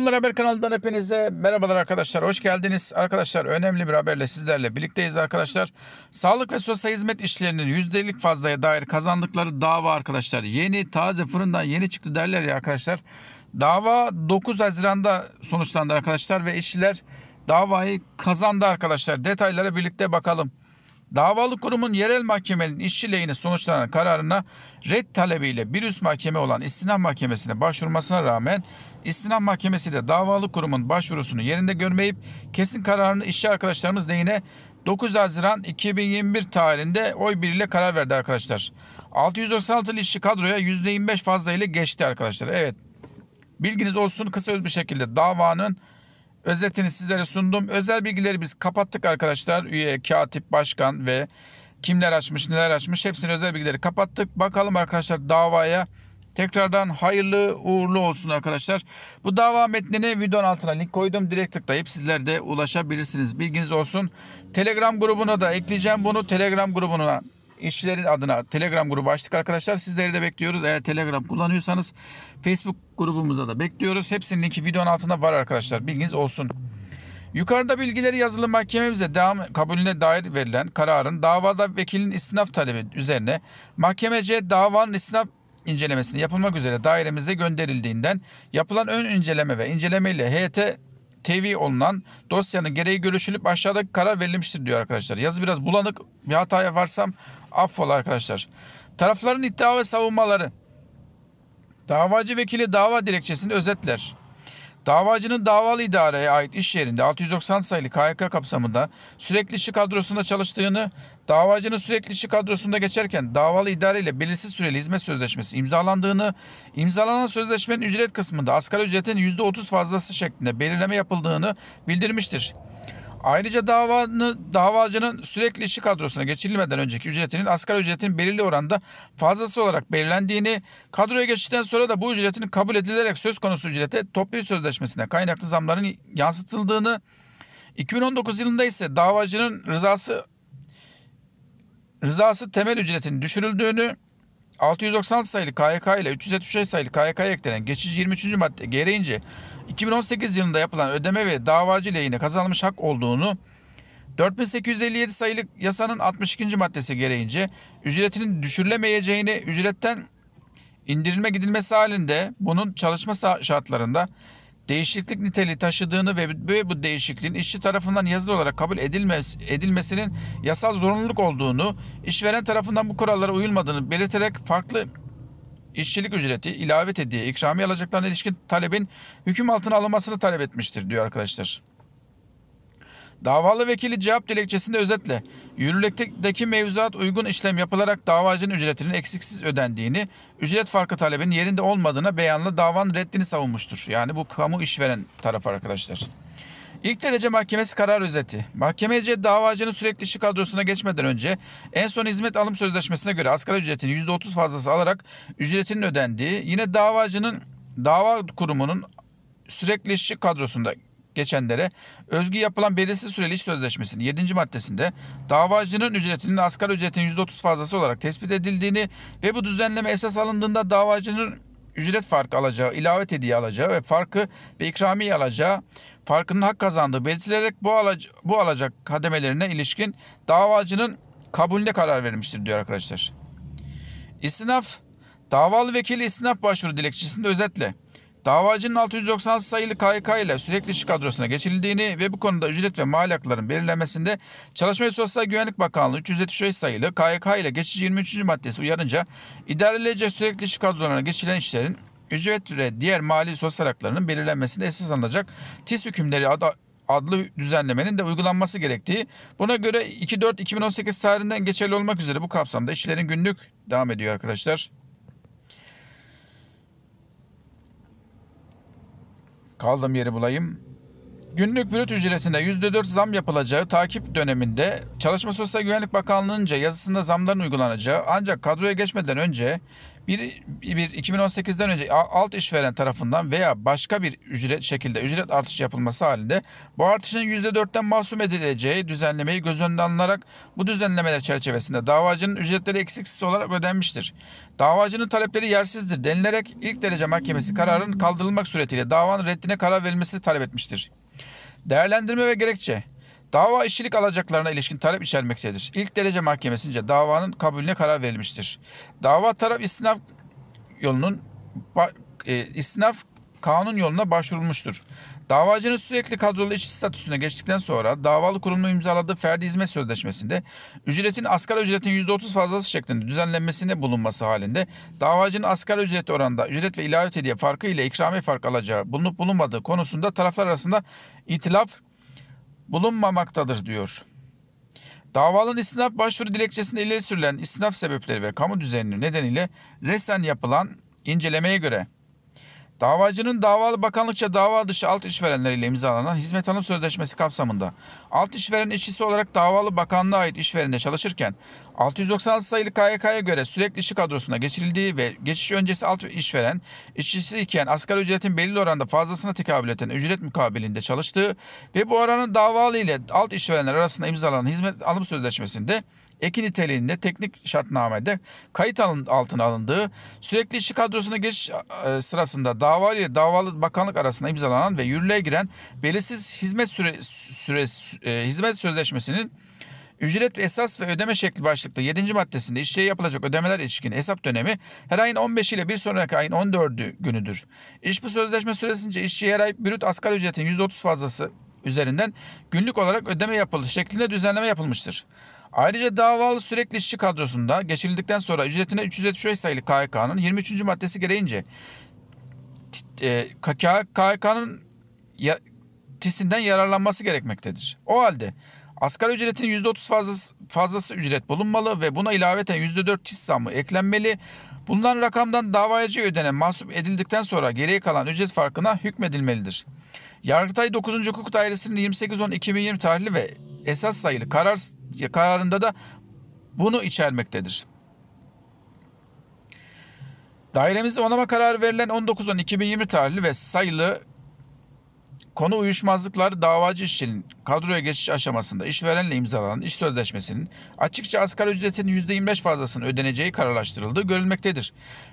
Bunlar Haber kanalından hepinize merhabalar arkadaşlar. Hoş geldiniz. Arkadaşlar önemli bir haberle sizlerle birlikteyiz arkadaşlar. Sağlık ve sosyal hizmet işlerinin yüzdelik fazlaya dair kazandıkları dava arkadaşlar. Yeni taze fırından yeni çıktı derler ya arkadaşlar. Dava 9 Haziran'da sonuçlandı arkadaşlar ve işçiler davayı kazandı arkadaşlar. Detaylara birlikte bakalım. Davalı kurumun yerel mahkemenin işçi lehine sonuçlanan kararına red talebiyle bir üst mahkeme olan istinaf mahkemesine başvurmasına rağmen istinaf mahkemesi de davalı kurumun başvurusunu yerinde görmeyip kesin kararını işçi arkadaşlarımız lehine 9 Haziran 2021 tarihinde oy biriyle karar verdi arkadaşlar. 696'lı işçi kadroya %25 fazla ile geçti arkadaşlar. Evet bilginiz olsun kısa öz bir şekilde davanın özetini sizlere sundum. Özel bilgileri biz kapattık arkadaşlar. Üye, katip, başkan ve kimler açmış, neler açmış hepsini özel bilgileri kapattık. Bakalım arkadaşlar davaya Tekrardan hayırlı uğurlu olsun arkadaşlar. Bu dava metnini videonun altına link koydum. Direkt tıklayıp sizler de ulaşabilirsiniz. Bilginiz olsun. Telegram grubuna da ekleyeceğim bunu. Telegram grubuna işçilerin adına Telegram grubu açtık arkadaşlar. Sizleri de bekliyoruz. Eğer Telegram kullanıyorsanız Facebook grubumuza da bekliyoruz. Hepsinin linki videonun altında var arkadaşlar. Bilginiz olsun. Yukarıda bilgileri yazılı mahkememize devam kabulüne dair verilen kararın davada vekilin istinaf talebi üzerine mahkemece davanın istinaf incelemesini yapılmak üzere dairemize gönderildiğinden yapılan ön inceleme ve incelemeyle heyete TV olunan dosyanın gereği görüşülüp aşağıdaki karar verilmiştir diyor arkadaşlar. Yazı biraz bulanık bir hata yaparsam affola arkadaşlar. Tarafların iddia ve savunmaları. Davacı vekili dava dilekçesini özetler. Davacının davalı idareye ait iş yerinde 690 sayılı KYK kapsamında sürekli işçi kadrosunda çalıştığını, davacının sürekli işçi kadrosunda geçerken davalı idare ile belirsiz süreli hizmet sözleşmesi imzalandığını, imzalanan sözleşmenin ücret kısmında asgari ücretin %30 fazlası şeklinde belirleme yapıldığını bildirmiştir. Ayrıca davanı, davacının sürekli işi kadrosuna geçirilmeden önceki ücretinin asgari ücretin belirli oranda fazlası olarak belirlendiğini, kadroya geçtikten sonra da bu ücretin kabul edilerek söz konusu ücrete toplu sözleşmesine kaynaklı zamların yansıtıldığını, 2019 yılında ise davacının rızası rızası temel ücretin düşürüldüğünü, 696 sayılı KYK ile 375 sayılı KYK'ya eklenen geçici 23. madde gereğince 2018 yılında yapılan ödeme ve davacı lehine kazanmış hak olduğunu 4857 sayılı yasanın 62. maddesi gereğince ücretinin düşürülemeyeceğini, ücretten indirilme gidilmesi halinde bunun çalışma şartlarında değişiklik niteliği taşıdığını ve bu değişikliğin işçi tarafından yazılı olarak kabul edilmesi, edilmesinin yasal zorunluluk olduğunu, işveren tarafından bu kurallara uyulmadığını belirterek farklı işçilik ücreti, ilave ettiği ikramiye alacaklarına ilişkin talebin hüküm altına alınmasını talep etmiştir diyor arkadaşlar. Davalı vekili cevap dilekçesinde özetle yürürlükteki mevzuat uygun işlem yapılarak davacının ücretinin eksiksiz ödendiğini, ücret farkı talebinin yerinde olmadığına beyanla davanın reddini savunmuştur. Yani bu kamu işveren tarafı arkadaşlar. İlk derece mahkemesi karar özeti. Mahkemece davacının sürekli işçi kadrosuna geçmeden önce en son hizmet alım sözleşmesine göre asgari ücretin %30 fazlası alarak ücretinin ödendiği yine davacının dava kurumunun sürekli işçi kadrosunda geçenlere özgü yapılan belirsiz süreli iş sözleşmesinin 7. maddesinde davacının ücretinin asgari ücretin %30 fazlası olarak tespit edildiğini ve bu düzenleme esas alındığında davacının ücret farkı alacağı, ilave hediye alacağı ve farkı ve ikramiye alacağı farkının hak kazandığı belirtilerek bu, alac bu alacak kademelerine ilişkin davacının kabulüne karar verilmiştir diyor arkadaşlar. İstinaf, davalı vekili istinaf başvuru dilekçesinde özetle Davacının 696 sayılı KYK ile sürekli iş kadrosuna geçirildiğini ve bu konuda ücret ve mal hakların belirlenmesinde Çalışma ve Sosyal Güvenlik Bakanlığı 375 sayılı KYK ile geçici 23. maddesi uyarınca idareleyecek sürekli iş kadrolarına geçilen işlerin ücret ve diğer mali sosyal haklarının belirlenmesinde esas alınacak TİS hükümleri adı adlı düzenlemenin de uygulanması gerektiği, buna göre 2 2018 tarihinden geçerli olmak üzere bu kapsamda işlerin günlük devam ediyor arkadaşlar. Kaldığım yeri bulayım. Günlük brüt ücretine %4 zam yapılacağı takip döneminde Çalışma Sosyal Güvenlik Bakanlığı'nca yazısında zamların uygulanacağı ancak kadroya geçmeden önce bir, bir 2018'den önce alt işveren tarafından veya başka bir ücret şekilde ücret artışı yapılması halinde bu artışın %4'ten mahsum edileceği düzenlemeyi göz önünde alınarak bu düzenlemeler çerçevesinde davacının ücretleri eksiksiz olarak ödenmiştir. Davacının talepleri yersizdir denilerek ilk derece mahkemesi kararın kaldırılmak suretiyle davanın reddine karar verilmesi talep etmiştir. Değerlendirme ve gerekçe Dava işçilik alacaklarına ilişkin talep içermektedir. İlk derece mahkemesince davanın kabulüne karar verilmiştir. Dava taraf istinaf yolunun e, istinaf kanun yoluna başvurulmuştur. Davacının sürekli kadrolu işçi statüsüne geçtikten sonra davalı kurumla imzaladığı ferdi hizmet sözleşmesinde ücretin asgari ücretin %30 fazlası şeklinde düzenlenmesinde bulunması halinde davacının asgari ücret oranında ücret ve ilave hediye farkı ile ikramiye fark alacağı bulunup bulunmadığı konusunda taraflar arasında itilaf bulunmamaktadır diyor. Davalın istinaf başvuru dilekçesinde ileri sürülen istinaf sebepleri ve kamu düzeninin nedeniyle resen yapılan incelemeye göre Davacının davalı bakanlıkça dava dışı alt işverenleriyle imzalanan hizmet alım sözleşmesi kapsamında alt işveren işçisi olarak davalı bakanlığa ait işverende çalışırken 696 sayılı KYK'ya göre sürekli işçi kadrosuna geçirildiği ve geçiş öncesi alt işveren işçisi iken asgari ücretin belli oranda fazlasına tekabül eden ücret mukabilinde çalıştığı ve bu oranın davalı ile alt işverenler arasında imzalanan hizmet alım sözleşmesinde eki niteliğinde teknik şartnamede kayıt altına alındığı, sürekli işçi kadrosuna geçiş e, sırasında davalı davalı bakanlık arasında imzalanan ve yürürlüğe giren belirsiz hizmet süre, süre e, hizmet sözleşmesinin Ücret ve esas ve ödeme şekli başlıklı 7. maddesinde işçiye yapılacak ödemeler ilişkin hesap dönemi her ayın 15 ile bir sonraki ayın 14'ü günüdür. İş bu sözleşme süresince işçi her ay brüt asgari ücretin %30 fazlası üzerinden günlük olarak ödeme yapılış şeklinde düzenleme yapılmıştır. Ayrıca davalı sürekli işçi kadrosunda geçirildikten sonra ücretine 375 sayılı KHK'nın 23. maddesi gereğince e, KHK'nın tisinden yararlanması gerekmektedir. O halde asgari ücretin %30 fazlası, fazlası ücret bulunmalı ve buna ilaveten %4 tis zammı eklenmeli. Bulunan rakamdan davacıya ödenen mahsup edildikten sonra geriye kalan ücret farkına hükmedilmelidir. Yargıtay 9. Hukuk Dairesi'nin 28.10.2020 tarihli ve esas sayılı karar kararında da bunu içermektedir. Dairemizde onama kararı verilen 19.10.2020 tarihli ve sayılı Konu uyuşmazlıkları davacı işçinin kadroya geçiş aşamasında işverenle imzalanan iş sözleşmesinin açıkça asgari ücretin %25 fazlasının ödeneceği kararlaştırıldığı görülmektedir.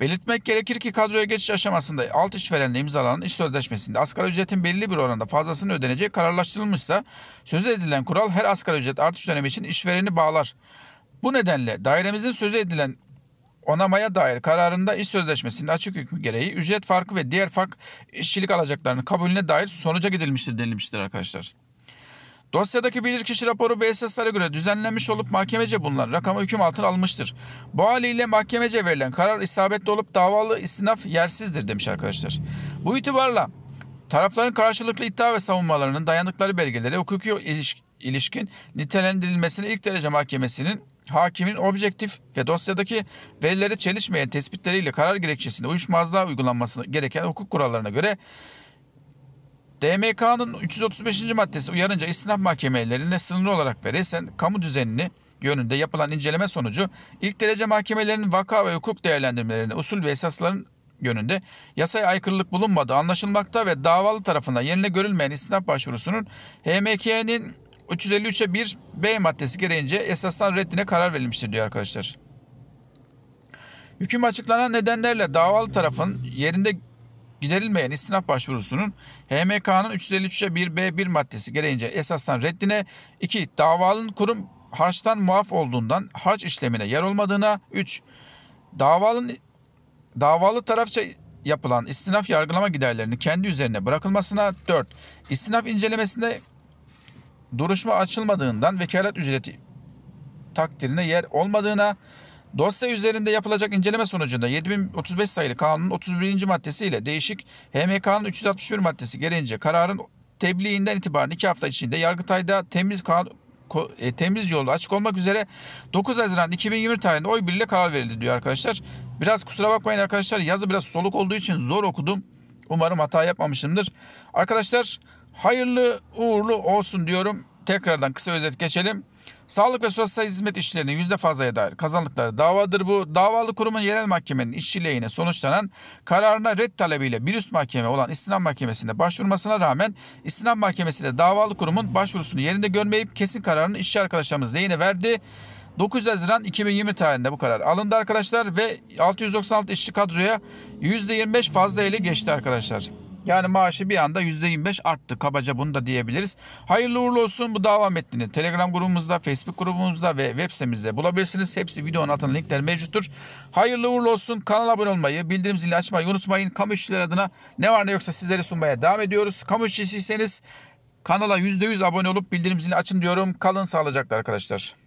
Belirtmek gerekir ki kadroya geçiş aşamasında alt işverenle imzalanan iş sözleşmesinde asgari ücretin belli bir oranda fazlasının ödeneceği kararlaştırılmışsa söz edilen kural her asgari ücret artış dönemi için işvereni bağlar. Bu nedenle dairemizin sözü edilen onamaya dair kararında iş sözleşmesinde açık hükmü gereği ücret farkı ve diğer fark işçilik alacaklarının kabulüne dair sonuca gidilmiştir denilmiştir arkadaşlar. Dosyadaki bilirkişi raporu BSS'lere göre düzenlenmiş olup mahkemece bulunan rakama hüküm altına almıştır. Bu haliyle mahkemece verilen karar isabetli olup davalı istinaf yersizdir demiş arkadaşlar. Bu itibarla tarafların karşılıklı iddia ve savunmalarının dayandıkları belgeleri hukuki ilişkin nitelendirilmesini ilk derece mahkemesinin hakimin objektif ve dosyadaki verilere çelişmeyen tespitleriyle karar gerekçesinde uyuşmazlığa uygulanması gereken hukuk kurallarına göre DMK'nın 335. maddesi uyarınca istinaf mahkemelerine sınırlı olarak ve kamu düzenini yönünde yapılan inceleme sonucu ilk derece mahkemelerinin vaka ve hukuk değerlendirmelerine usul ve esasların yönünde yasaya aykırılık bulunmadığı anlaşılmakta ve davalı tarafından yerine görülmeyen istinaf başvurusunun HMK'nin 353'e 1 B maddesi gereğince esasdan reddine karar verilmiştir diyor arkadaşlar. Hüküm açıklanan nedenlerle davalı tarafın yerinde giderilmeyen istinaf başvurusunun HMK'nın 353'e 1B1 maddesi gereğince esasdan reddine, 2. davalın kurum harçtan muaf olduğundan harç işlemine yer olmadığına, 3. davalın davalı tarafça yapılan istinaf yargılama giderlerini kendi üzerine bırakılmasına, 4. istinaf incelemesinde duruşma açılmadığından vekalet ücreti takdirine yer olmadığına, dosya üzerinde yapılacak inceleme sonucunda 7035 sayılı kanunun 31. maddesiyle değişik HMK'nın 361 maddesi gereğince kararın tebliğinden itibaren 2 hafta içinde Yargıtay'da temiz kanun e, temiz yolu açık olmak üzere 9 Haziran 2020 tarihinde oy birliğiyle karar verildi diyor arkadaşlar. Biraz kusura bakmayın arkadaşlar yazı biraz soluk olduğu için zor okudum. Umarım hata yapmamışımdır. Arkadaşlar Hayırlı uğurlu olsun diyorum. Tekrardan kısa özet geçelim. Sağlık ve sosyal hizmet işlerinin yüzde fazlaya dair kazandıkları davadır bu. Davalı kurumun yerel mahkemenin işçiliğine sonuçlanan kararına red talebiyle bir üst mahkeme olan istinam mahkemesinde başvurmasına rağmen istinam mahkemesi de davalı kurumun başvurusunu yerinde görmeyip kesin kararını işçi arkadaşlarımız lehine verdi. 9 Haziran 2020 tarihinde bu karar alındı arkadaşlar ve 696 işçi kadroya %25 fazla ele geçti arkadaşlar. Yani maaşı bir anda %25 arttı. Kabaca bunu da diyebiliriz. Hayırlı uğurlu olsun bu dava ettiğini. Telegram grubumuzda, Facebook grubumuzda ve web sitemizde bulabilirsiniz. Hepsi videonun altında linkler mevcuttur. Hayırlı uğurlu olsun. Kanala abone olmayı, bildirim zilini açmayı unutmayın. Kamu işçiler adına ne var ne yoksa sizlere sunmaya devam ediyoruz. Kamu işçisiyseniz kanala %100 abone olup bildirim zilini açın diyorum. Kalın sağlıcakla arkadaşlar.